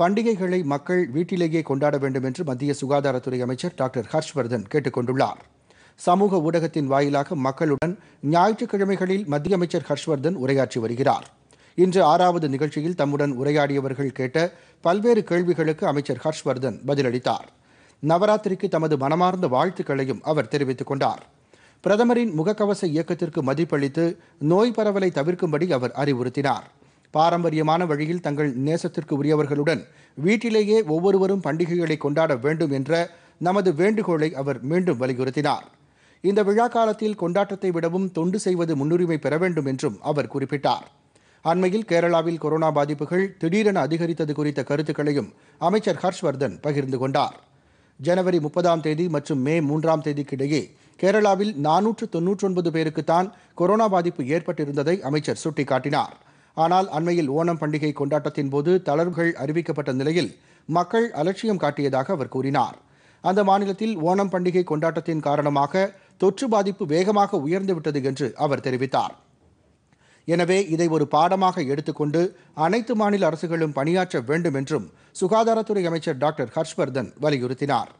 பண்டிகைகளை மக்கள் வீட்டிலேயே கொண்டாட வேண்டும் என்று மத்திய சுகாதாரத்துறை அமைச்சர் டாக்டர் ஹர்ஷ்வர்தன் கேட்டுக் கொண்டுள்ளார் சமூக ஊடகத்தின் வாயிலாக மக்களுடன் ஞாயிற்றுக்கிழமைகளில் மத்திய அமைச்சர் ஹர்ஷ்வர்தன் உரையாற்றி வருகிறார் இன்று ஆறாவது நிகழ்ச்சியில் தம்முடன் உரையாடியவர்கள் கேட்ட பல்வேறு கேள்விகளுக்கு அமைச்சர் ஹர்ஷ்வர்தன் பதிலளித்தார் நவராத்திரிக்கு தமது மனமார்ந்த வாழ்த்துக்களையும் அவர் தெரிவித்துக் கொண்டார் பிரதமரின் முகக்கவச இயக்கத்திற்கு மதிப்பளித்து நோய் பரவலை தவிர்க்கும்படி அவர் அறிவுறுத்தினார் பாரம்பரியமான வழியில் தங்கள் நேசத்திற்கு உரியவர்களுடன் வீட்டிலேயே ஒவ்வொருவரும் பண்டிகைகளை கொண்டாட வேண்டும் என்ற நமது வேண்டுகோளை அவர் மீண்டும் வலியுறுத்தினார் இந்த விழா காலத்தில் கொண்டாட்டத்தை விடவும் தொண்டு செய்வது முன்னுரிமை பெற வேண்டும் என்றும் அவர் குறிப்பிட்டார் அண்மையில் கேரளாவில் கொரோனா பாதிப்புகள் திடீரென அதிகரித்தது குறித்த கருத்துக்களையும் அமைச்சர் ஹர்ஷ்வர்தன் பகிர்ந்து கொண்டார் ஜனவரி முப்பதாம் தேதி மற்றும் மே மூன்றாம் தேதிக்கிடையே கேரளாவில் நானூற்று தொன்னூற்றொன்பது பேருக்குத்தான் கொரோனா பாதிப்பு ஏற்பட்டிருந்ததை அமைச்சர் சுட்டிக்காட்டினார் ஆனால் அண்மையில் ஓணம் பண்டிகை கொண்டாட்டத்தின் போது தளர்வுகள் அறிவிக்கப்பட்ட நிலையில் மக்கள் அலட்சியம் காட்டியதாக அவர் கூறினார் அந்த மாநிலத்தில் ஓணம் பண்டிகை கொண்டாட்டத்தின் காரணமாக தொற்று பாதிப்பு வேகமாக உயர்ந்துவிட்டது என்று அவர் தெரிவித்தார் எனவே இதை ஒரு பாடமாக எடுத்துக்கொண்டு அனைத்து மாநில அரசுகளும் பணியாற்ற வேண்டும் என்றும் சுகாதாரத்துறை அமைச்சர் டாக்டர் ஹர்ஷ்வர்தன் வலியுறுத்தினார்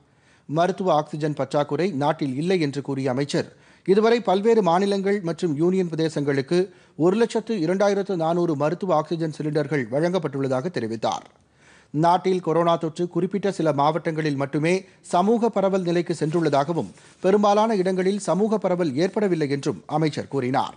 மருத்துவ ஆக்சிஜன் பற்றாக்குறை நாட்டில் இல்லை என்று கூறிய அமைச்சர் இதுவரை பல்வேறு மாநிலங்கள் மற்றும் யூனியன் பிரதேசங்களுக்கு ஒரு லட்சத்து இரண்டாயிரத்து நானூறு மருத்துவ ஆக்சிஜன் சிலிண்டர்கள் வழங்கப்பட்டுள்ளதாக தெரிவித்தார் நாட்டில் கொரோனா தொற்று குறிப்பிட்ட சில மாவட்டங்களில் மட்டுமே சமூக பரவல் நிலைக்கு சென்றுள்ளதாகவும் பெரும்பாலான இடங்களில் சமூக பரவல் ஏற்படவில்லை என்றும் அமைச்சர் கூறினார்